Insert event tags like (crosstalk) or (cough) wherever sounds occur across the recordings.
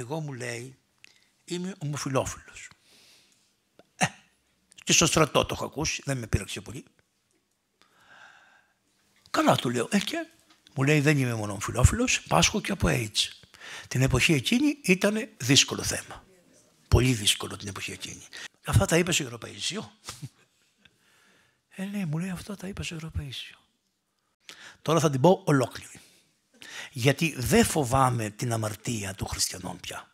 εγώ μου λέει είμαι ομοφιλόφιλος. Ε, και στο στρατό το έχω ακούσει, δεν με πείραξε πολύ. Καλά του λέω, ε και μου λέει δεν είμαι μόνο ομοφιλόφιλος, πάσχω και από AIDS. Την εποχή εκείνη ήταν δύσκολο θέμα. Πολύ δύσκολο την εποχή εκείνη. Αυτά τα είπες στο ευρωπαϊσιο. Ε, ναι, μου λέει αυτά τα είπες στο Ευρωπαϊκό. Τώρα θα την πω ολόκληρη γιατί δεν φοβάμαι την αμαρτία των χριστιανών πια.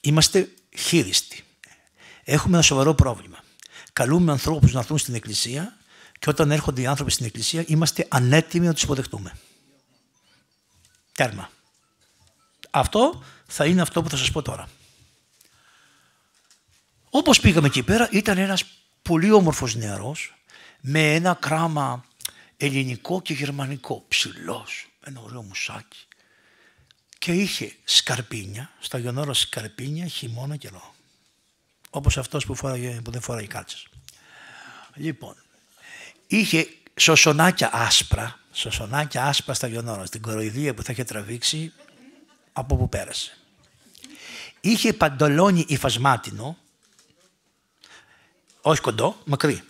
Είμαστε χείριστοι. Έχουμε ένα σοβαρό πρόβλημα. Καλούμε ανθρώπους να έρθουν στην Εκκλησία και όταν έρχονται οι άνθρωποι στην Εκκλησία είμαστε ανέτοιμοι να τους υποδεχτούμε. Τέρμα. Αυτό θα είναι αυτό που θα σας πω τώρα. Όπως πήγαμε εκεί πέρα ήταν ένας πολύ όμορφος νεαρός με ένα κράμα ελληνικό και γερμανικό, ψηλός, ένα ωραίο μουσάκι. Και είχε σκαρπίνια, στα γιονόρα σκαρπίνια, χειμώνα καιρό. Όπως αυτός που, που δεν φοράει κάλτσες. Λοιπόν, είχε σωσονάκια άσπρα, σωσονάκια άσπρα στα γιονόρα, στην κοροϊδία που θα είχε τραβήξει από που πέρασε. Είχε παντολόνι υφασμάτινο, όχι κοντό, μακρύ.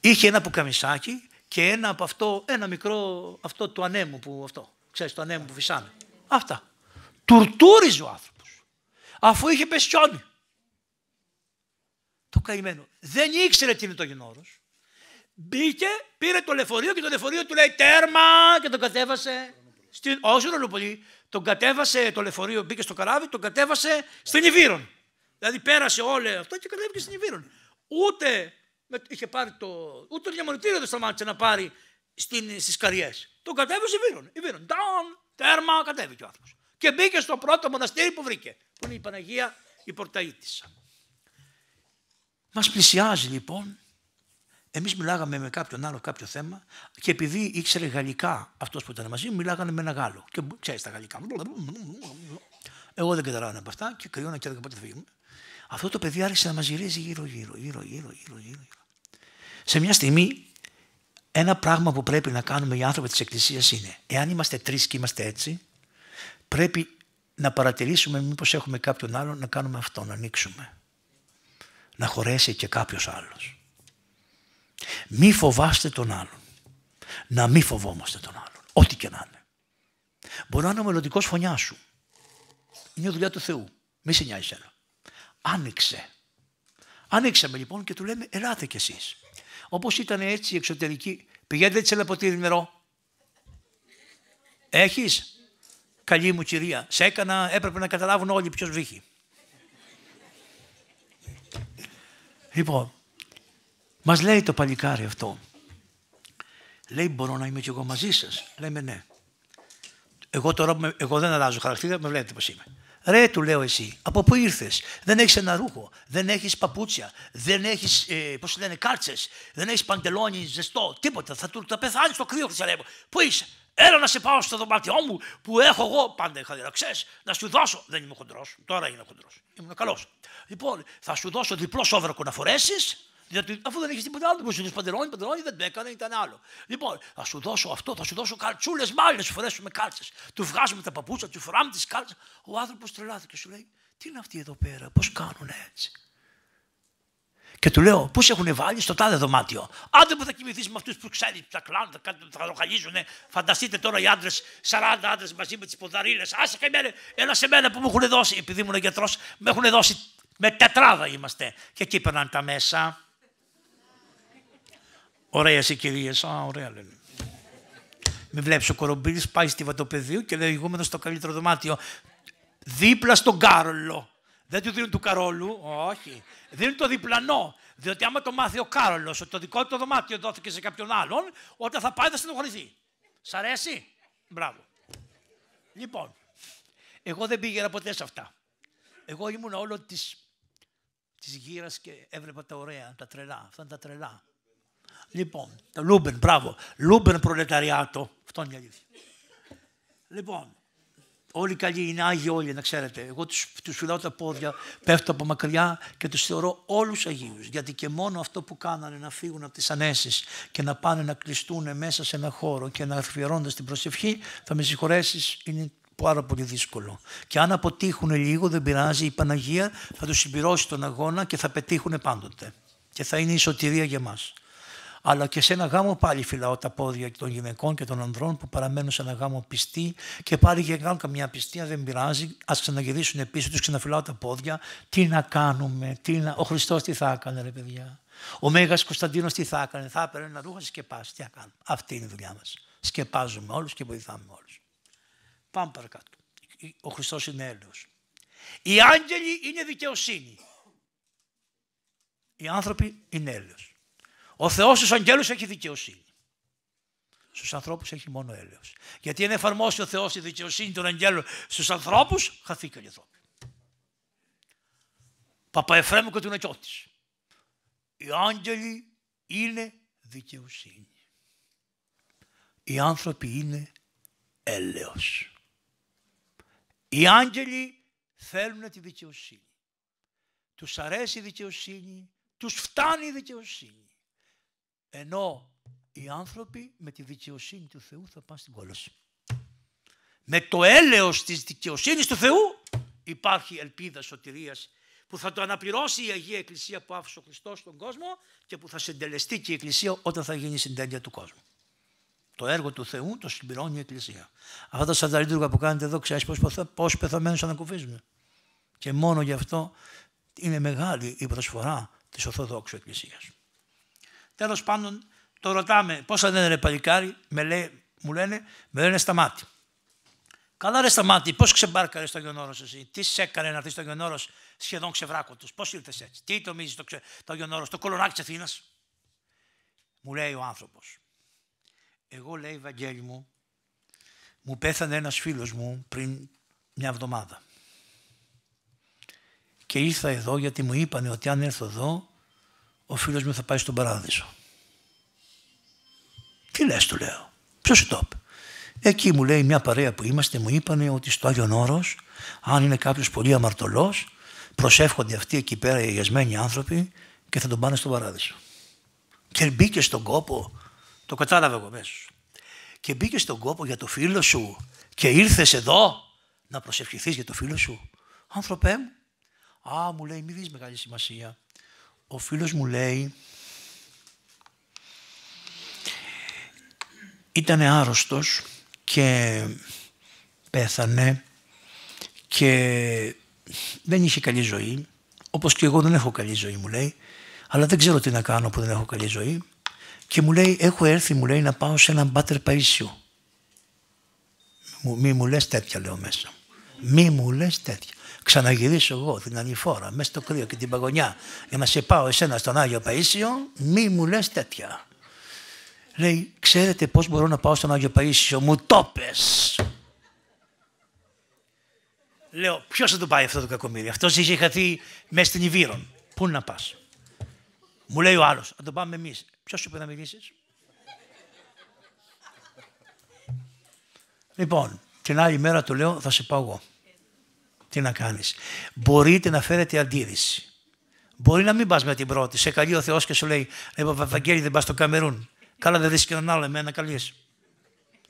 Είχε ένα πουκαμισάκι και ένα από αυτό, ένα μικρό αυτό του ανέμου που αυτό, ξέρεις το ανέμου που φυσάνε. Αυτά. Τουρτούριζε ο άνθρωπος. Αφού είχε πέσει Το καημένο. Δεν ήξερε τι είναι το γενόρος. Μπήκε, πήρε το λεωφορείο και το λεωφορείο του λέει τέρμα και τον κατέβασε. Στην, όχι πολύ, τον κατέβασε το λεωφορείο, μπήκε στο καράβι, τον κατέβασε στην Ιβύρον. Δηλαδή πέρασε όλο αυτό και κατέβηκε στην Ιβύρον. Ούτε είχε πάρει το. Ούτε το διαμονητήριο δεν σταμάτησε να πάρει στις καριές. Τον κατέβησε Βίρον. Βίρον. τέρμα, κατέβηκε ο άνθρωπος. Και μπήκε στο πρώτο μοναστήρι που βρήκε. Που είναι η Παναγία η Πορταίτισσα. Μας πλησιάζει λοιπόν. Εμείς μιλάγαμε με κάποιον άλλο κάποιο θέμα και επειδή ήξερε γαλλικά αυτός που ήταν μαζί μου, μιλάγανε με ένα Γάλλο. Και ξέρεις τα γαλλικά. Εγώ δεν καταλάβαινα από αυτά και κρυώνα και έλεγα πότε θα φύγουμε αυτό το παιδί άρχισε να μας γυρίζει γύρω-γύρω, γύρω-γύρω, γύρω-γύρω. Σε μια στιγμή, ένα πράγμα που πρέπει να κάνουμε οι άνθρωποι της Εκκλησίας είναι, εάν είμαστε τρεις και είμαστε έτσι, πρέπει να παρατηρήσουμε μήπως έχουμε κάποιον άλλον να κάνουμε αυτό, να ανοίξουμε. Να χωρέσει και κάποιος άλλος. Μη φοβάστε τον άλλον. Να μη φοβόμαστε τον άλλον. Ό,τι και να είναι. Μπορεί να είναι ο μελλοντικός φωνιάς σου. Είναι η δουλειά του Θεού. Μη σε νοιάζει ένα άνοιξε. Άνοιξαμε λοιπόν και του λέμε ελάτε κι εσείς. Όπως ήταν έτσι η εξωτερική, πηγαίνετε έτσι ένα νερό. Έχεις, καλή μου κυρία, σε έκανα, έπρεπε να καταλάβουν όλοι ποιος βύχει. Λοιπόν, μας λέει το παλικάρι αυτό. Λέει μπορώ να είμαι κι εγώ μαζί σας. Λέμε ναι. Εγώ, τώρα, εγώ δεν αλλάζω χαρακτήρα, με βλέπετε πως είμαι. Ρε, του λέω εσύ, από πού ήρθες, δεν έχεις ένα ρούχο, δεν έχεις παπούτσια, δεν έχεις, ε, πώς λένε, κάρτσες, δεν έχεις παντελόνι ζεστό, τίποτα. Θα του τα πεθάνεις στο κρύο, λέω, Πού είσαι, έλα να σε πάω στο δωμάτιό μου που έχω εγώ πάντα είχα να σου δώσω. Δεν είμαι χοντρός, τώρα είναι χοντρός. Ήμουν καλός. Λοιπόν, θα σου δώσω διπλό σόβρακο να φορέσεις, γιατί αφού δεν έχεις τίποτα άλλο, μπορείς να παντελώνει, παντελώνει, δεν έκανε, ήταν άλλο. Λοιπόν, θα σου δώσω αυτό, θα σου δώσω καλτσούλες, μάλλον σου φορέσουμε κάλτσες. Του βγάζουμε τα παπούτσια, του φοράμε τις κάλτσες. Ο άνθρωπος τρελάθηκε, σου λέει, Τι είναι αυτοί εδώ πέρα, πώς κάνουν έτσι. Και του λέω, πώς έχουν βάλει στο τάδε δωμάτιο. Άντε που θα κοιμηθείς με αυτούς που ξέρει, τα κλάνε, τα, θα ροχαλίζουν. Φανταστείτε τώρα οι άντρες, 40 άντρες μαζί με τις ποδαρίλες. Άσε και σε μένα που μου έχουν δώσει, επειδή ήμουν γιατρός, με έχουν δώσει. Με τετράδα είμαστε. Και εκεί περνάνε τα μέσα. Ωραία οι κυρίε. Α, ωραία λένε. Με βλέπεις ο Κορομπίδης, πάει στη βατοπεδίου και λέει: Εγώ στο καλύτερο δωμάτιο. Δίπλα στον Κάρολο. Δεν του δίνουν του Καρόλου, όχι. Δίνουν το διπλανό. Διότι άμα το μάθει ο Κάρολος ότι το δικό του δωμάτιο δόθηκε σε κάποιον άλλον, όταν θα πάει θα στενοχωρηθεί. Σ' αρέσει. Μπράβο. Λοιπόν, εγώ δεν πήγαινα ποτέ σε αυτά. Εγώ ήμουν όλο της γύρας και έβλεπα τα ωραία, τα τρελά. Αυτά είναι τα τρελά. Λοιπόν, το Λούμπεν, μπράβο. Λούμπεν προλεταριάτο. Αυτό είναι η αλήθεια. Λοιπόν, όλοι καλοί είναι άγιοι όλοι, να ξέρετε. Εγώ τους, τους τα πόδια, πέφτω από μακριά και τους θεωρώ όλους αγίους. Γιατί και μόνο αυτό που κάνανε να φύγουν από τις ανέσεις και να πάνε να κλειστούν μέσα σε ένα χώρο και να αφιερώνονται την προσευχή, θα με συγχωρέσεις, είναι πάρα πολύ δύσκολο. Και αν αποτύχουν λίγο, δεν πειράζει, η Παναγία θα τους συμπληρώσει τον αγώνα και θα πετύχουν πάντοτε. Και θα είναι η σωτηρία για μας αλλά και σε ένα γάμο πάλι φυλάω τα πόδια των γυναικών και των ανδρών που παραμένουν σε ένα γάμο πιστή και πάλι και κάνουν καμιά πιστία, δεν πειράζει, ας ξαναγυρίσουν πίσω τους, ξαναφυλάω τα πόδια. Τι να κάνουμε, τι να... ο Χριστός τι θα έκανε, ρε παιδιά. Ο Μέγας Κωνσταντίνος τι θα έκανε, θα έπαιρνε ένα ρούχο, σκεπάσει, Τι θα κάνουμε. Αυτή είναι η δουλειά μας. Σκεπάζουμε όλους και βοηθάμε όλους. Πάμε παρακάτω. Ο Χριστός είναι έλεος. Οι άγγελοι είναι δικαιοσύνη. Οι άνθρωποι είναι έλεος. Ο Θεός στους αγγέλους έχει δικαιοσύνη. Στους ανθρώπους έχει μόνο έλεος. Γιατί αν εφαρμόσει ο Θεός τη δικαιοσύνη των αγγέλων στους ανθρώπους, χαθήκαν οι ανθρώποι. Παπαεφρέμου και του Οι άγγελοι είναι δικαιοσύνη. Οι άνθρωποι είναι έλεος. Οι άγγελοι θέλουν τη δικαιοσύνη. Τους αρέσει η δικαιοσύνη, τους φτάνει η δικαιοσύνη. Ενώ οι άνθρωποι με τη δικαιοσύνη του Θεού θα πάνε στην κόλαση. Με το έλεος της δικαιοσύνης του Θεού υπάρχει ελπίδα σωτηρίας που θα το αναπληρώσει η Αγία Εκκλησία που άφησε ο Χριστός στον κόσμο και που θα συντελεστεί και η Εκκλησία όταν θα γίνει συντέλεια του κόσμου. Το έργο του Θεού το συμπληρώνει η Εκκλησία. Αυτά τα σανταλίτρουγα που κάνετε εδώ, ξέρεις πώς πεθαμένους ανακουφίζουν. Και μόνο γι' αυτό είναι μεγάλη η προσφορά της Ορθοδόξου Εκκλησίας. Τέλος πάντων, το ρωτάμε, πόσα δεν ρε παλικάρι, με μου λένε, με λένε σταμάτη. Καλά ρε μάτια πώς ξεμπάρκαρες στο Γιονόρος εσύ, τι σε έκανε να δει το Γιονόρος σχεδόν τους. Πώς ήρθες έτσι, τι το μίζει το, ξε... το Γιονόρος, κολονάκι της Αθήνας. Μου λέει ο άνθρωπος. εγώ λέει Βαγγέλη μου, μου πέθανε ένας φίλος μου πριν μια εβδομάδα. Και ήρθα εδώ γιατί μου είπανε ότι αν έρθω εδώ ο φίλος μου θα πάει στον παράδεισο. Τι λες του λέω, ποιος το Εκεί μου λέει μια παρέα που είμαστε, μου είπανε ότι στο Άγιον Όρος, αν είναι κάποιος πολύ αμαρτωλός, προσεύχονται αυτοί εκεί πέρα οι αγιασμένοι άνθρωποι και θα τον πάνε στον παράδεισο. Και μπήκε στον κόπο, το κατάλαβα εγώ μέσα. Και μπήκε στον κόπο για το φίλο σου και ήρθες εδώ να προσευχηθείς για το φίλο σου. Άνθρωπέ μου, α μου λέει μη δεις μεγάλη σημασία ο φίλος μου λέει ήταν άρρωστος και πέθανε και δεν είχε καλή ζωή όπως και εγώ δεν έχω καλή ζωή μου λέει αλλά δεν ξέρω τι να κάνω που δεν έχω καλή ζωή και μου λέει έχω έρθει μου λέει να πάω σε έναν μπάτερ Παΐσιο μη μου λες τέτοια λέω μέσα μη μου λες τέτοια ξαναγυρίσω εγώ την ανηφόρα μέσα στο κρύο και την παγωνιά για να σε πάω εσένα στον Άγιο Παΐσιο, μη μου λες τέτοια. Λέει, ξέρετε πώς μπορώ να πάω στον Άγιο Παΐσιο, μου το πες. Λέω, ποιος θα το πάει αυτό το κακομύρι, αυτός είχε χαθεί μέσα στην Ιβύρον. Πού να πας. Μου λέει ο άλλος, θα το πάμε εμείς. Ποιος σου είπε να μιλήσεις. λοιπόν, την άλλη μέρα του λέω, θα σε πάω εγώ. Τι να κάνεις. Μπορείτε να φέρετε αντίρρηση. Μπορεί να μην πας με την πρώτη. Σε καλεί ο Θεός και σου λέει «Ε, Βαγγέλη δεν πας στο Καμερούν. Καλά δεν δεις έναν άλλο εμένα καλείς».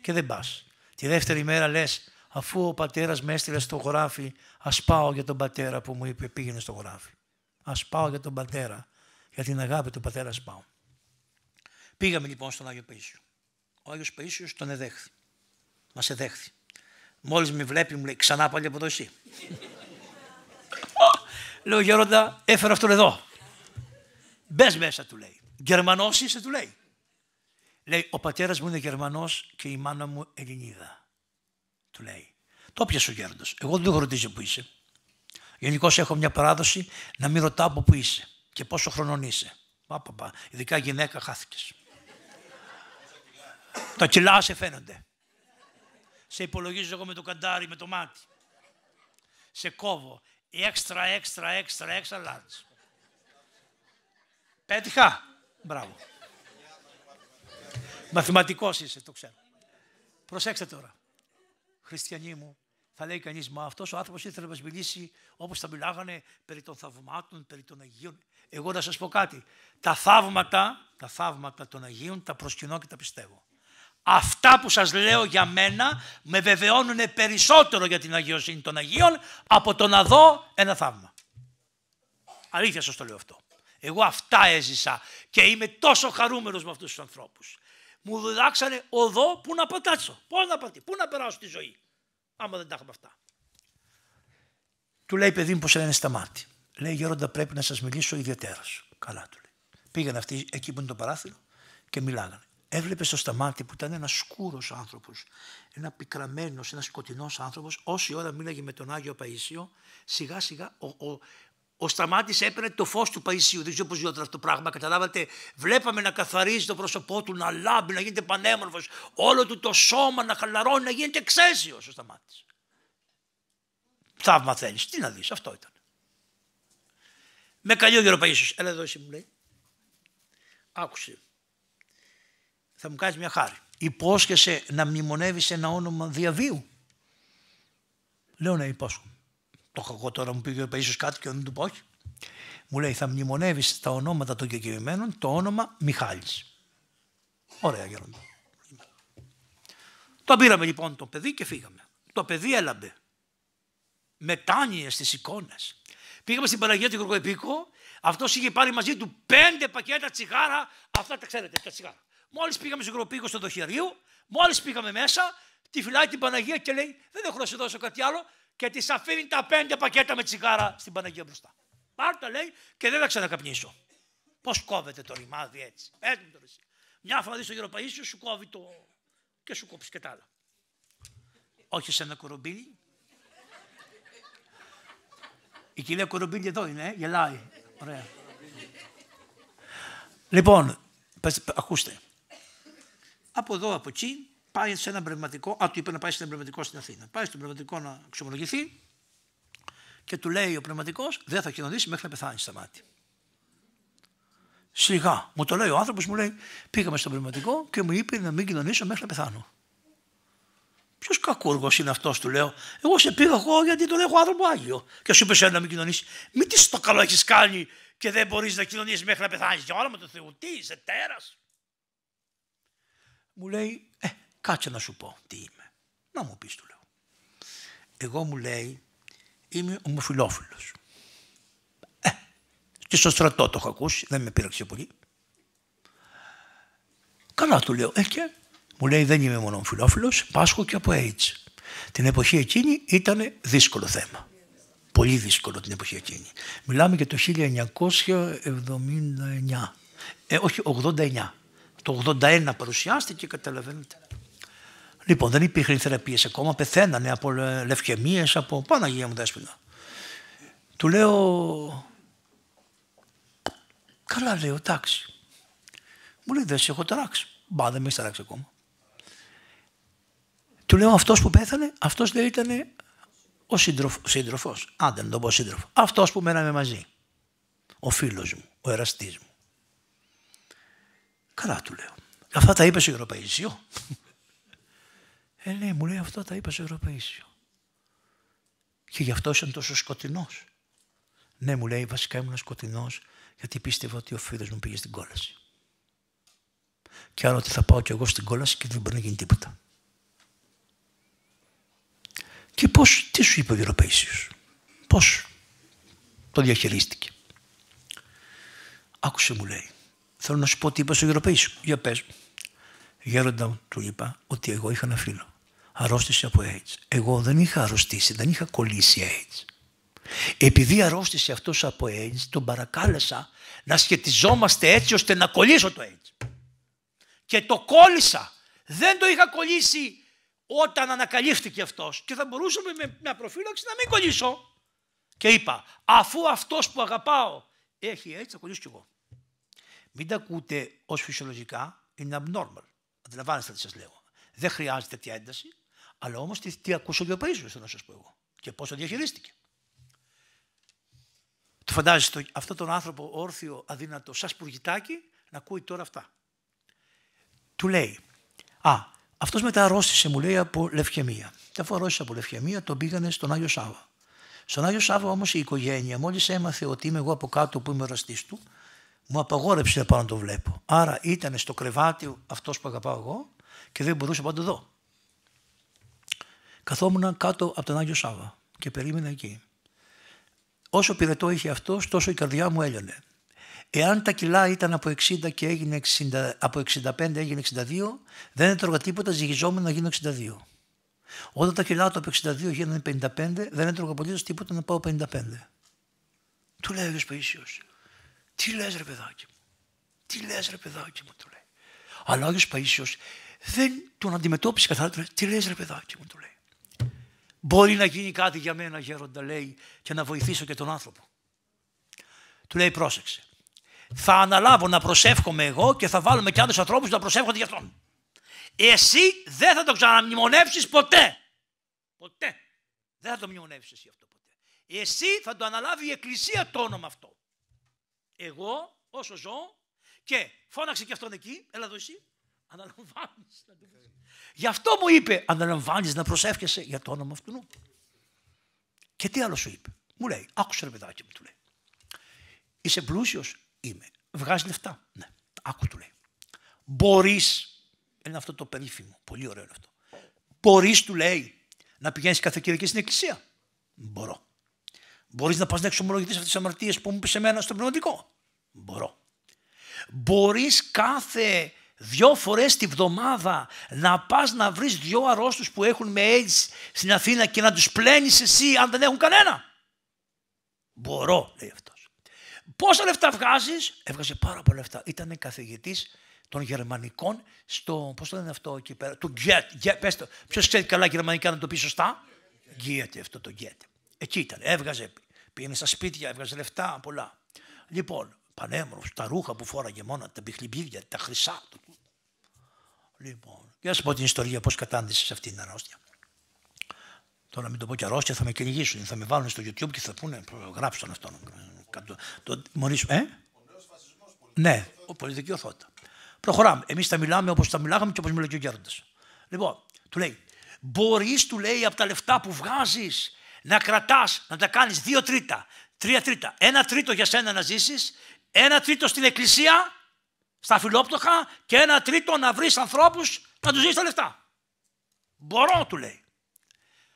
Και δεν πας. Τη δεύτερη μέρα λες «Αφού ο πατέρας με έστειλε στο γράφι, ας πάω για τον πατέρα που μου είπε πήγαινε στο γράφι. Ας πάω για τον πατέρα. Για την αγάπη του πατέρα ας πάω». Πήγαμε λοιπόν στον Άγιο Παΐσιο. Ο Άγιος Παΐσιος τον εδέχθη. Μας εδέχθη. Μόλις με βλέπει, μου λέει ξανά πάλι από εδώ εσύ. λέω Γέροντα, έφερε αυτόν εδώ. Μπες μέσα, του λέει. Γερμανός είσαι, του λέει. Λέει, ο πατέρας μου είναι Γερμανός και η μάνα μου Ελληνίδα. Του λέει. Το πιασε ο γέροντος. Εγώ δεν το ρωτήσω που είσαι. Γενικώς έχω μια παράδοση να μην ρωτάω από πού είσαι και πόσο χρονών είσαι. Πα, πα, πα. Ειδικά γυναίκα χάθηκες. Τα κιλά σε φαίνονται. Σε υπολογίζω εγώ με το καντάρι, με το μάτι. Σε κόβω. Έξτρα, έξτρα, έξτρα, έξτρα large. Πέτυχα. Μπράβο. Μαθηματικός είσαι, το ξέρω. Προσέξτε τώρα. Χριστιανοί μου, θα λέει κανείς, μα αυτός ο άνθρωπος ήθελε να μας μιλήσει όπως θα μιλάγανε περί των θαυμάτων, περί των Αγίων. Εγώ να σας πω κάτι. Τα θαύματα, τα θαύματα των Αγίων τα προσκυνώ και τα πιστεύω. Αυτά που σας λέω για μένα με βεβαιώνουν περισσότερο για την αγιοσύνη των Αγίων από το να δω ένα θαύμα. Αλήθεια σας το λέω αυτό. Εγώ αυτά έζησα και είμαι τόσο χαρούμενος με αυτούς τους ανθρώπους. Μου διδάξανε οδό που να πατάσω. Πόλα πατή, πού να Πώς να πατή, πού να περάσω τη ζωή, άμα δεν τα έχουμε αυτά. Του λέει παιδί μου πως στα σταμάτη. Λέει γέροντα πρέπει να σας μιλήσω σου. Καλά του λέει. Πήγαν αυτοί εκεί που είναι το παράθυρο και μιλάγανε έβλεπες στο σταμάτη που ήταν ένας σκούρος άνθρωπος, ένα πικραμένος, ένας σκοτεινός άνθρωπος, όση ώρα μίλαγε με τον Άγιο Παίσιο, σιγά σιγά ο, ο, ο Σταμάτης έπαιρνε το φως του Παϊσίου. Δεν ξέρω πώς γινόταν αυτό το πράγμα. Καταλάβατε, βλέπαμε να καθαρίζει το πρόσωπό του, να λάμπει, να γίνεται πανέμορφος. Όλο του το σώμα να χαλαρώνει, να γίνεται εξαίσιος ο Σταμάτης. Θαύμα θέλεις. Τι να δεις, αυτό ήταν. Με καλή ο Παϊσίου. Έλα εδώ, εσύ μου λέει. Άκουσε θα μου κάνεις μια χάρη. Υπόσχεσαι να μνημονεύεις ένα όνομα διαβίου. Λέω να υπόσχομαι. Το κακό τώρα μου πήγε ο ίσως κάτι και δεν του πω όχι. Μου λέει θα μνημονεύεις τα ονόματα των κεκριμένων το όνομα Μιχάλης. Ωραία γέροντα. Το πήραμε λοιπόν το παιδί και φύγαμε. Το παιδί έλαμπε. Μετάνιε στις εικόνες. Πήγαμε στην Παναγία του Γεωργοεπίκο. Αυτός είχε πάρει μαζί του πέντε πακέτα τσιγάρα. Αυτά τα ξέρετε, τα τσιγάρα. Μόλις πήγαμε στον κροπήκο στο δοχειρίου, μόλις πήγαμε μέσα, τη φυλάει την Παναγία και λέει: Δεν έχω να σου δώσω κάτι άλλο. Και της αφήνει τα πέντε πακέτα με τσιγάρα στην Παναγία μπροστά. Πάρτα λέει και δεν θα ξανακαπνίσω. Πώς κόβεται το ρημάδι έτσι. Έτσι το Μια φορά δεις το γεροπαίσιο, σου κόβει το. και σου κόψεις και τα άλλα. Όχι σε ένα κουρομπίλι. Η κυρία κουρομπίλι εδώ είναι, ε, γελάει. Ωραία. Λοιπόν, πες, ακούστε από εδώ, από εκεί, πάει σε ένα πνευματικό. Α, του είπε να πάει σε ένα πνευματικό στην Αθήνα. Πάει στον πνευματικό να ξομολογηθεί και του λέει ο πνευματικός: Δεν θα κοινωνήσει μέχρι να πεθάνεις στα μάτια. Σιγά. Μου το λέει ο άνθρωπος, μου λέει: Πήγαμε στο πνευματικό και μου είπε να μην κοινωνήσω μέχρι να πεθάνω. Ποιος κακούργος είναι αυτός, του λέω. Εγώ σε πήγα εγώ γιατί τον έχω άνθρωπο άγιο. Και σου είπε να μην κοινωνήσει. Μην τι στο καλό έχεις κάνει και δεν μπορείς να κοινωνήσει μέχρι να πεθάνεις. Για με του Θεού, τι είσαι τέρας. Μου λέει, ε, κάτσε να σου πω τι είμαι. Να μου πεις του λέω. Εγώ μου λέει, είμαι ομοφιλόφιλος. Ε, και στο στρατό το έχω ακούσει, δεν με πείραξε πολύ. Καλά του λέω, ε και μου λέει δεν είμαι μόνο ομοφιλόφιλος, πάσχω και από AIDS. Την εποχή εκείνη ήταν δύσκολο θέμα. Πολύ δύσκολο την εποχή εκείνη. Μιλάμε για το 1979. Ε, όχι, 89. Το 81 παρουσιάστηκε, καταλαβαίνετε. Λοιπόν, δεν υπήρχαν θεραπείες ακόμα, πεθαίνανε από λευκαιμίε από Παναγία μου δέσποινα. Του λέω, καλά λέω, τάξη. Μου λέει, δεν σε έχω τράξει. Μπα, δεν με έχεις τράξει ακόμα. Του λέω, αυτός που πέθανε, αυτός δεν ήταν ο σύντροφο, σύντροφος. Άντε, να τον πω σύντροφο. Αυτός που μέναμε μαζί. Ο φίλος μου, ο εραστής μου. Καλά του λέω. Αυτά τα είπες στο Ευρωπαϊσίο. Ε, ναι, μου λέει αυτά τα είπα στο Ευρωπαϊσίο. Και γι' αυτός ήσουν τόσο σκοτεινός. Ναι, μου λέει, βασικά ήμουν σκοτεινός γιατί πίστευα ότι ο φίλος μου πήγε στην κόλαση. Και άρα ότι θα πάω κι εγώ στην κόλαση και δεν μπορεί να γίνει τίποτα. Και πώς, τι σου είπε ο Ευρωπαίσιο. πώς το διαχειρίστηκε. Άκουσε μου λέει, Θέλω να σου πω τι είπα στου Ευρωπαίου. Για πες. Γέροντα του είπα ότι εγώ είχα ένα φίλο. Αρρώστησε από AIDS. Εγώ δεν είχα αρρωστήσει, δεν είχα κολλήσει AIDS. Επειδή αρρώστησε αυτός από AIDS, τον παρακάλεσα να σχετιζόμαστε έτσι ώστε να κολλήσω το AIDS. Και το κόλλησα. Δεν το είχα κολλήσει όταν ανακαλύφθηκε αυτός και θα μπορούσαμε με μια προφύλαξη να μην κολλήσω. Και είπα, αφού αυτός που αγαπάω έχει AIDS, θα κολλήσω κι εγώ. Μην τα ακούτε ως φυσιολογικά, είναι abnormal. Αντιλαμβάνεστε τι σας λέω. Δεν χρειάζεται τέτοια ένταση, αλλά όμως τι, τι ακούσε ο Διοπαίσιο, θέλω να σας πω εγώ. Και πώς το διαχειρίστηκε. Το φαντάζεστε αυτόν τον άνθρωπο όρθιο, αδύνατο, σαν σπουργητάκι, να ακούει τώρα αυτά. Του λέει, Α, αυτός μετά αρρώστησε, μου λέει, από λευκαιμία. Και αφού αρρώστησε από λευκαιμία, τον πήγανε στον Άγιο Σάβα. Στον Άγιο Σάβα όμως η οικογένεια, μόλις έμαθε ότι είμαι εγώ από κάτω που είμαι ο του, μου απαγόρεψε να πάω να το βλέπω. Άρα ήταν στο κρεβάτι αυτός που αγαπάω εγώ και δεν μπορούσα να το δω. Καθόμουν κάτω από τον Άγιο Σάβα και περίμενα εκεί. Όσο πυρετό είχε αυτός, τόσο η καρδιά μου έλειωνε. Εάν τα κιλά ήταν από 60 και έγινε 60, από 65 έγινε 62, δεν έτρωγα τίποτα, ζυγιζόμουν να γίνω 62. Όταν τα κιλά του από 62 γίνανε 55, δεν έτρωγα πολύ τίποτα να πάω 55. Του λέει ο τι λες ρε παιδάκι μου, τι λες ρε παιδάκι μου του λέει. Αλλά ο Άγιος Παΐσιος δεν τον αντιμετώπισε καθαρά, του λέει, τι λες ρε παιδάκι μου του λέει. Μπορεί να γίνει κάτι για μένα γέροντα λέει και να βοηθήσω και τον άνθρωπο. Του λέει πρόσεξε, θα αναλάβω να προσεύχομαι εγώ και θα βάλουμε και άλλους ανθρώπους να προσεύχονται για αυτόν. Εσύ δεν θα το ξαναμνημονεύσεις ποτέ. Ποτέ. Δεν θα το μνημονεύσεις εσύ αυτό ποτέ. Εσύ θα το αναλάβει η Εκκλησία το όνομα αυτό εγώ όσο ζω και φώναξε και αυτόν εκεί, έλα εδώ εσύ, αναλαμβάνεις. Γι' αυτό μου είπε, αναλαμβάνεις να προσεύχεσαι για το όνομα αυτού. Και τι άλλο σου είπε. Μου λέει, άκουσε ρε παιδάκι μου, του λέει. Είσαι πλούσιος, είμαι. Βγάζεις λεφτά. Ναι, άκου του λέει. Μπορείς, είναι αυτό το περίφημο, πολύ ωραίο είναι αυτό. Μπορείς, του λέει, να πηγαίνεις κάθε Κυριακή στην εκκλησία. Μπορώ. Μπορείς να πας να εξομολογηθεί αυτές τις αμαρτίες που μου πεις σε μένα στο πνευματικό. Μπορώ. Μπορείς κάθε δυο φορές τη βδομάδα να πας να βρεις δυο αρρώστους που έχουν με AIDS στην Αθήνα και να τους πλένεις εσύ αν δεν έχουν κανένα. Μπορώ, λέει αυτός. Πόσα λεφτά βγάζεις, έβγαζε πάρα πολλά λεφτά. Ήταν καθηγητής των Γερμανικών στο. Πώς το λένε αυτό εκεί πέρα, του Γκέτ. Ποιος ξέρει καλά γερμανικά να το πει σωστά. Γκέτ, αυτό το Γκέτ. Εκεί ήταν. Έβγαζε πήγαινε στα σπίτια, έβγαζε λεφτά, πολλά. Λοιπόν, πανέμορφος, τα ρούχα που φόραγε μόνο, τα μπιχλιμπίδια, τα χρυσά. Λοιπόν, για να σου πω την ιστορία, πώς κατάντησες αυτή την αρρώστια. Τώρα μην το πω και αρρώστια, θα με κυνηγήσουν, θα με βάλουν στο YouTube και θα πούνε, γράψτε τον αυτόν. Το, το, ε? Ο ναι, ο πολιτική οθότητα. Προχωράμε. Εμείς τα μιλάμε όπως τα μιλάγαμε και όπως μιλάει και ο Γέροντας. Λοιπόν, του λέει, μπορείς, του λέει, από τα λεφτά που βγάζεις να κρατάς να τα κάνεις δύο τρίτα, τρία τρίτα. Ένα τρίτο για σένα να ζήσεις, ένα τρίτο στην εκκλησία, στα φιλόπτωχα και ένα τρίτο να βρεις ανθρώπους, να τους ζήσεις τα λεφτά. Μπορώ, του λέει.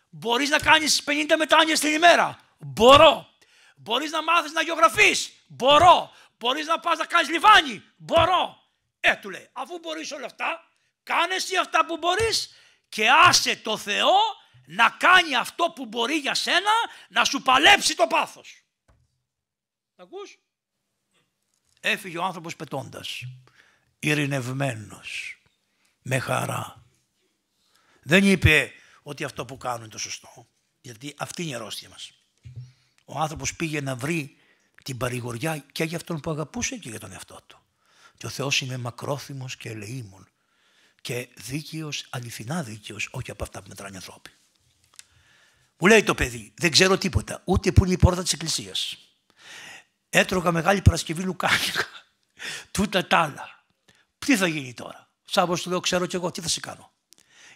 Μπορείς να κάνεις 50 μετάνιε την ημέρα. Μπορώ. Μπορείς να μάθεις να γεωγραφείς. Μπορώ. Μπορείς να πας να κάνεις λιβάνι. Μπορώ. Ε, του λέει, αφού μπορείς όλα αυτά, κάνε εσύ αυτά που μπορείς και άσε το Θεό να κάνει αυτό που μπορεί για σένα να σου παλέψει το πάθος. Τα ακούς? Έφυγε ο άνθρωπος πετώντας, ειρηνευμένος, με χαρά. Δεν είπε ότι αυτό που κάνουν είναι το σωστό, γιατί αυτή είναι η αρρώστια μας. Ο άνθρωπος πήγε να βρει την παρηγοριά και για αυτόν που αγαπούσε και για τον εαυτό του. Και ο Θεός είναι μακρόθυμος και ελεήμων και δίκαιος, αληθινά δίκαιος, όχι από αυτά που μετράνε οι ανθρώποι. Μου λέει το παιδί, δεν ξέρω τίποτα, ούτε που είναι η πόρτα της εκκλησίας. Έτρωγα μεγάλη Παρασκευή Λουκάνικα, (laughs) τούτα τ' άλλα. Τι θα γίνει τώρα. Σάββος του λέω, ξέρω κι εγώ, τι θα σε κάνω.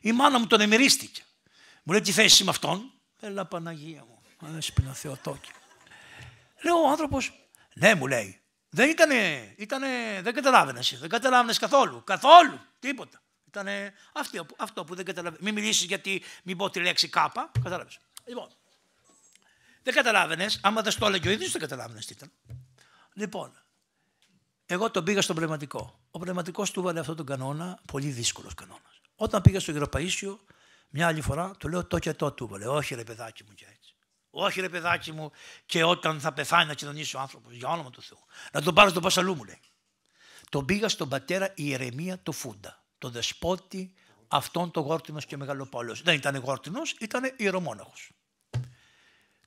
Η μάνα μου τον εμυρίστηκε. Μου λέει, τι θέση είμαι αυτόν. Έλα Παναγία μου, ο Θεοτόκη. Λέω ο άνθρωπος, ναι μου λέει, δεν ήτανε, ήτανε δεν καταλάβαινες, δεν καταλάβαινες καθόλου, καθόλου, τίποτα. Ήταν αυτό, που δεν καταλαβαίνει. Μην μιλήσεις γιατί μην πω τη λέξη κάπα. Κατάλαβες. Λοιπόν, δεν καταλάβαινες, άμα δεν στο έλεγε ο ίδιος, δεν καταλάβαινες τι ήταν. Λοιπόν, εγώ τον πήγα στον πνευματικό. Ο πνευματικός του βάλε αυτόν τον κανόνα, πολύ δύσκολος κανόνας. Όταν πήγα στο Γεροπαίσιο, μια άλλη φορά, του λέω το και το του Όχι ρε παιδάκι μου και Όχι ρε παιδάκι μου και όταν θα πεθάνει να κοινωνήσει ο άνθρωπος, για όνομα του Θεού. Να τον πάρω στον Πασαλού μου λέει. Τον πήγα στον πατέρα Ιερεμία το Φούντα, τον δεσπότη αυτόν τον γόρτινος και μεγαλοπόλεο. Δεν ήταν γόρτινος, ήταν ιερομόναχος.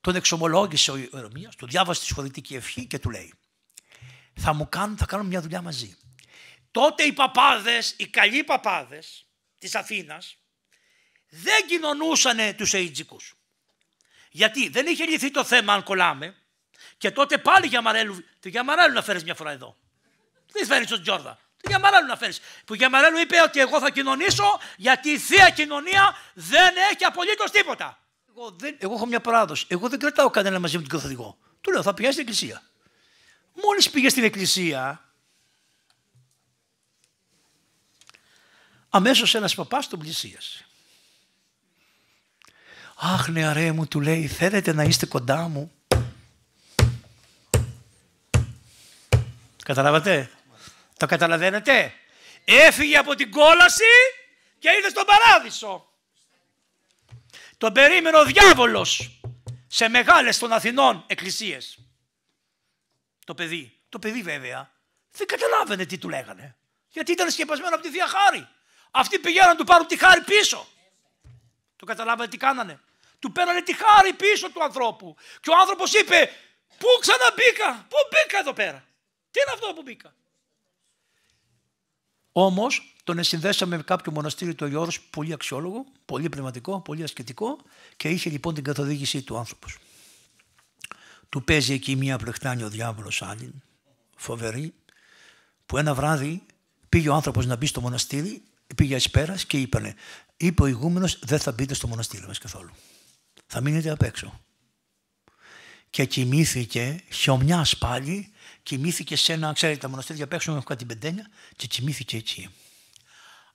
Τον εξομολόγησε ο Ιερομίας, του διάβασε τη σχολική ευχή και του λέει: Θα μου κάνουν, θα κάνουν μια δουλειά μαζί. Τότε οι παπάδες, οι καλοί παπάδες της Αθήνας, δεν κοινωνούσαν του Αιτζικού. Γιατί δεν είχε λυθεί το θέμα, αν κολλάμε, και τότε πάλι για Μαρέλου. για Μαρέλου να φέρεις μια φορά εδώ. Δεν φέρεις τον Τζόρδα για μαράλου να φέρεις. Που για μαράλου είπε ότι εγώ θα κοινωνήσω γιατί η θεία κοινωνία δεν έχει απολύτως τίποτα. Εγώ, δεν, εγώ έχω μια παράδοση. Εγώ δεν κρατάω κανένα μαζί με τον καθοδηγό. Του λέω θα πηγαίνεις στην εκκλησία. Μόλις πήγες στην εκκλησία, αμέσως ένας παπάς τον πλησίασε. Αχ, νεαρέ ναι, μου, του λέει, θέλετε να είστε κοντά μου. Καταλάβατε. Το καταλαβαίνετε. Έφυγε από την κόλαση και είδε στον παράδεισο. Τον περίμενε ο διάβολος σε μεγάλες των Αθηνών εκκλησίες. Το παιδί. Το παιδί βέβαια δεν καταλάβαινε τι του λέγανε. Γιατί ήταν σκεπασμένο από τη Θεία Χάρη. Αυτοί πηγαίναν να του πάρουν τη χάρη πίσω. Το καταλάβαινε τι κάνανε. Του παίρνανε τη χάρη πίσω του ανθρώπου. Και ο άνθρωπος είπε, πού ξαναμπήκα, πού μπήκα εδώ πέρα. Τι είναι αυτό που μπήκα. Όμως τον συνδέσαμε με κάποιο μοναστήρι του Αγιώρο, πολύ αξιόλογο, πολύ πνευματικό, πολύ ασκητικό και είχε λοιπόν την καθοδήγησή του άνθρωπος. Του παίζει εκεί μία πλεχτάνη ο διάβολος άλλη, φοβερή, που ένα βράδυ πήγε ο άνθρωπος να μπει στο μοναστήρι, πήγε πέρας και είπανε: Είπε ο ηγούμενος, δεν θα μπείτε στο μοναστήρι μας καθόλου. Θα μείνετε απ' έξω. Και κοιμήθηκε χιομιάς πάλι κοιμήθηκε σε ένα, ξέρετε τα μοναστήρια παίξουν έχουν κάτι πεντένια και κοιμήθηκε έτσι.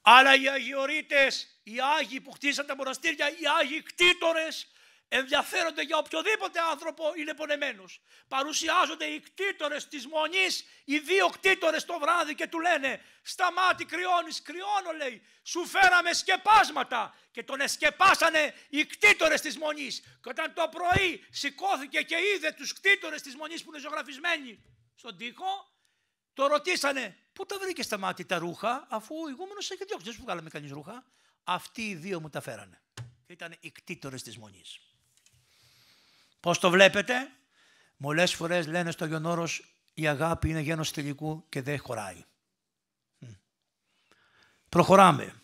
Αλλά οι αγιορείτες, οι Άγιοι που χτίσαν τα μοναστήρια, οι Άγιοι κτήτορες ενδιαφέρονται για οποιοδήποτε άνθρωπο είναι πονεμένος. Παρουσιάζονται οι κτήτορες της Μονής, οι δύο κτήτορες το βράδυ και του λένε «Σταμάτη κρυώνεις, κρυώνω» λέει «Σου φέραμε σκεπάσματα» και τον εσκεπάσανε οι κτήτορες της Μονής. Και όταν το πρωί σηκώθηκε και είδε τους κτήτορες της Μονής που είναι ζωγραφισμένοι στον τοίχο, το ρωτήσανε πού τα βρήκες στα μάτια τα ρούχα, αφού ο ηγούμενος έχει διώξει. Δεν σου βγάλαμε κανείς ρούχα. Αυτοί οι δύο μου τα φέρανε. ήταν οι κτήτορες της μονή. Πώς το βλέπετε, πολλέ φορές λένε στο Γιονόρο η αγάπη είναι γένος τελικού και δεν χωράει. Προχωράμε.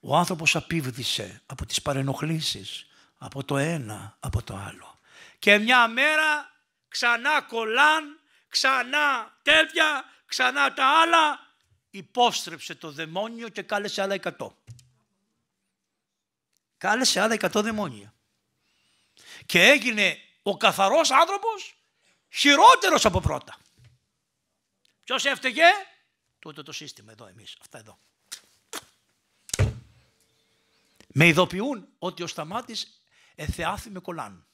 Ο άνθρωπος απίβδησε από τις παρενοχλήσεις, από το ένα, από το άλλο. Και μια μέρα ξανά κολλάν ξανά τέτοια, ξανά τα άλλα. Υπόστρεψε το δαιμόνιο και κάλεσε άλλα εκατό. Κάλεσε άλλα εκατό δαιμόνια. Και έγινε ο καθαρός άνθρωπος χειρότερος από πρώτα. Ποιος έφταιγε? Τούτο το σύστημα εδώ εμείς, αυτά εδώ. Με ειδοποιούν ότι ο Σταμάτης εθεάθη με κολάν.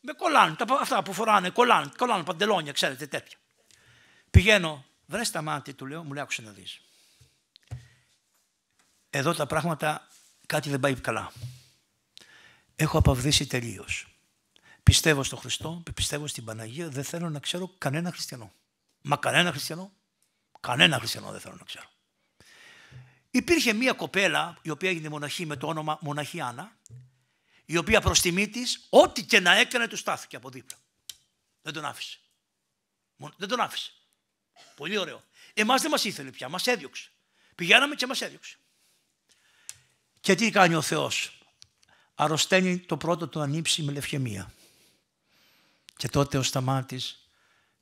Με κολλάνε, τα, αυτά που φοράνε, κολλάνε, κολλάνε παντελόνια, ξέρετε, τέτοια. Πηγαίνω, βρες τα μάτια, του λέω, μου λέει, άκουσε να δεις. Εδώ τα πράγματα κάτι δεν πάει καλά. Έχω απαυδίσει τελείως. Πιστεύω στον Χριστό, πιστεύω στην Παναγία, δεν θέλω να ξέρω κανένα χριστιανό. Μα κανένα χριστιανό, κανένα χριστιανό δεν θέλω να ξέρω. Υπήρχε μία κοπέλα, η οποία έγινε μοναχή με το όνομα Μοναχή Άννα, η οποία προς τιμή της, ό,τι και να έκανε, του στάθηκε από δίπλα. Δεν τον άφησε. Δεν τον άφησε. Πολύ ωραίο. Εμάς δεν μας ήθελε πια, μας έδιωξε. Πηγαίναμε και μας έδιωξε. Και τι κάνει ο Θεός. Αρρωσταίνει το πρώτο του ανήψη με λευχαιμία. Και τότε ο σταμάτης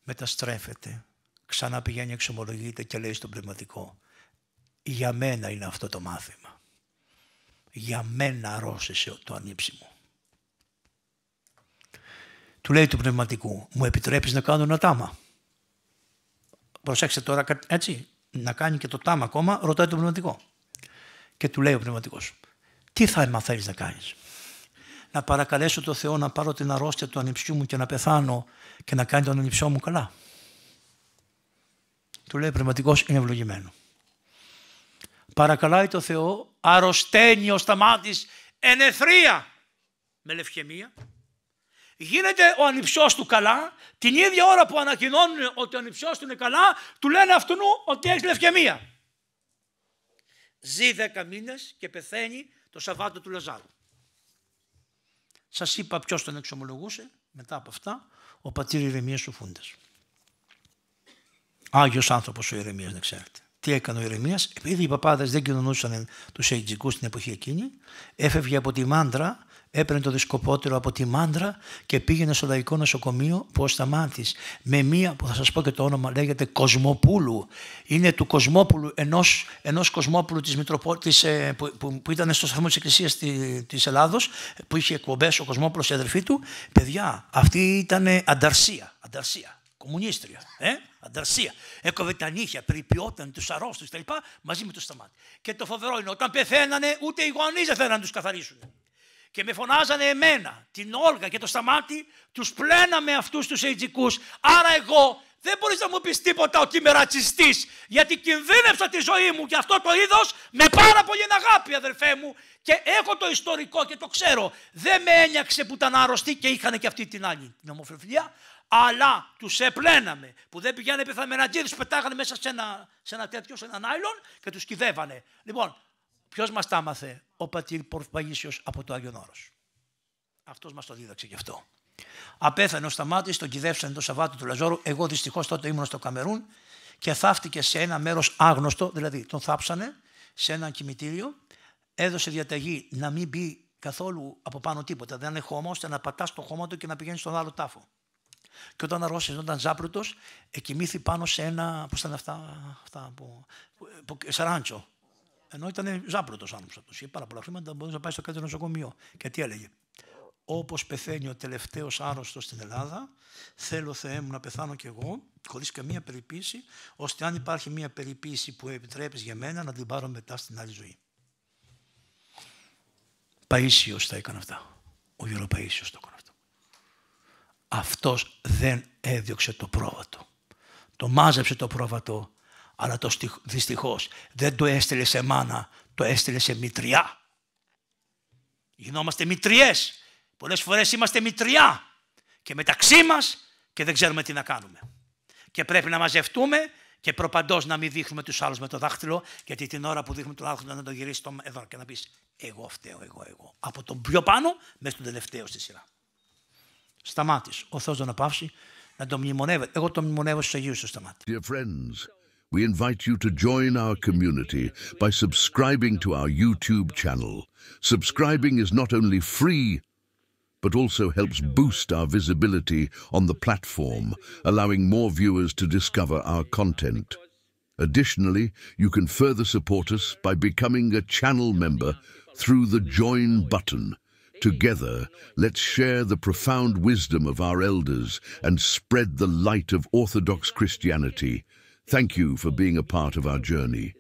μεταστρέφεται. Ξανά πηγαίνει, εξομολογείται και λέει στον πνευματικό. Για μένα είναι αυτό το μάθημα για μένα αρρώστησε το ανήψιμο. Του λέει του πνευματικού, μου επιτρέπεις να κάνω ένα τάμα. Προσέξτε τώρα έτσι, να κάνει και το τάμα ακόμα, ρωτάει το πνευματικό. Και του λέει ο πνευματικός, τι θα μαθαίνεις να κάνεις. Να παρακαλέσω το Θεό να πάρω την αρρώστια του ανήψιού μου και να πεθάνω και να κάνει τον ανήψιό μου καλά. Του λέει ο πνευματικός, είναι ευλογημένο παρακαλάει το Θεό, αρρωσταίνει ο σταμάτης ενεθρία με λευχαιμία. Γίνεται ο ανιψιός του καλά, την ίδια ώρα που ανακοινώνουν ότι ο ανιψιός του είναι καλά, του λένε αυτού ότι έχεις λευχαιμία. Ζει δέκα μήνες και πεθαίνει το Σαββάτο του Λαζάρου. Σας είπα ποιος τον εξομολογούσε μετά από αυτά, ο πατήρ Ηρεμίας του Φούντας. Άγιος άνθρωπος ο Ηρεμίας, δεν ξέρετε τι έκανε ο επειδή οι παπάδες δεν κοινωνούσαν τους Αιγυπτικούς στην εποχή εκείνη, έφευγε από τη μάντρα, έπαιρνε το δισκοπότερο από τη μάντρα και πήγαινε στο λαϊκό νοσοκομείο που ο Σταμάνθης με μία που θα σας πω και το όνομα λέγεται Κοσμοπούλου. Είναι του Κοσμόπουλου, ενός, Κοσμόπουλου της της, ε, που, που, που, ήταν στο σταθμό της Εκκλησίας της Ελλάδος που είχε εκπομπές ο Κοσμόπουλος η αδερφή του. Παιδιά, αυτή ήταν ανταρσία. ανταρσία κομμουνίστρια, ε, ανταρσία. Έκοβε τα νύχια, περιποιόταν του αρρώστου κτλ. μαζί με το σταμάτη. Και το φοβερό είναι, όταν πεθαίνανε, ούτε οι γονεί δεν θέλανε να του καθαρίσουν. Και με φωνάζανε εμένα, την Όλγα και το σταμάτη, του πλέναμε αυτού του Αιτζικού. Άρα εγώ δεν μπορεί να μου πει τίποτα ότι είμαι ρατσιστή, γιατί κινδύνευσα τη ζωή μου και αυτό το είδο με πάρα πολύ αγάπη, αδερφέ μου. Και έχω το ιστορικό και το ξέρω. Δεν με ένιαξε που ήταν άρρωστοι και είχαν και αυτή την άλλη την αλλά του επλέναμε. Που δεν πηγαίνανε πεθαμεναντζή, του πετάγανε μέσα σε ένα, σε ένα τέτοιο, σε ένα νάιλον και τους κυδεύανε. Λοιπόν, ποιος μας τα ο πατήρ Πορφπαγίσιος από το Άγιον νόρο. Αυτός μας το δίδαξε γι' αυτό. Απέθανε ο Σταμάτης, τον κυδεύσανε το Σαββάτο του Λαζόρου. Εγώ δυστυχώς τότε ήμουν στο Καμερούν και θάφτηκε σε ένα μέρος άγνωστο, δηλαδή τον θάψανε σε ένα κημητήριο. Έδωσε διαταγή να μην μπει καθόλου από πάνω τίποτα. Δεν είναι χώμα, ώστε να πατάς το χώμα του και να πηγαίνεις στον άλλο τάφο. Και όταν αρρώσει όταν ζάπρωτος, εκοιμήθη πάνω σε ένα. Πώς ήταν αυτά, αυτά που, που, σαράντσο. Ενώ ήταν ζάπρωτο άνθρωπος αυτός. Είχε πάρα πολλά χρήματα, μπορούσε να πάει στο κάτω νοσοκομείο. Και τι έλεγε. Όπως πεθαίνει ο τελευταίος άρρωστος στην Ελλάδα, θέλω Θεέ μου να πεθάνω κι εγώ, χωρίς καμία περιποίηση, ώστε αν υπάρχει μια περιποίηση που επιτρέπεις για μένα, να την πάρω μετά στην άλλη ζωή. Παίσιος τα έκανε αυτά. Ο Παίσιος το έκανε αυτός δεν έδιωξε το πρόβατο. Το μάζεψε το πρόβατο, αλλά το δυστυχώς δεν το έστειλε σε μάνα, το έστειλε σε μητριά. Γινόμαστε μητριές. Πολλές φορές είμαστε μητριά και μεταξύ μας και δεν ξέρουμε τι να κάνουμε. Και πρέπει να μαζευτούμε και προπαντός να μην δείχνουμε τους άλλους με το δάχτυλο, γιατί την ώρα που δείχνουμε το δάχτυλο να το γυρίσει εδώ και να πεις εγώ φταίω, εγώ, εγώ. Από τον πιο πάνω μέχρι τον τελευταίο στη σειρά. σταμάτης. Ο Θεός να μνημονεύεται. Εγώ μνημονεύω στους Αγίους στο σταμάτη. Dear friends, we invite you to join our community by subscribing to our YouTube channel. Subscribing is not only free, but also helps boost our visibility on the platform, allowing more viewers to discover our content. Additionally, you can further support us by becoming a channel member through the Join button. Together, let's share the profound wisdom of our elders and spread the light of Orthodox Christianity. Thank you for being a part of our journey.